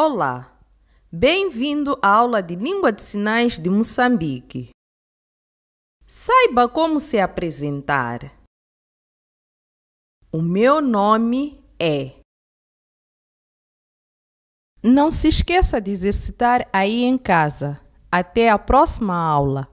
Olá, bem-vindo à aula de Língua de Sinais de Moçambique. Saiba como se apresentar. O meu nome é. Não se esqueça de exercitar aí em casa. Até a próxima aula!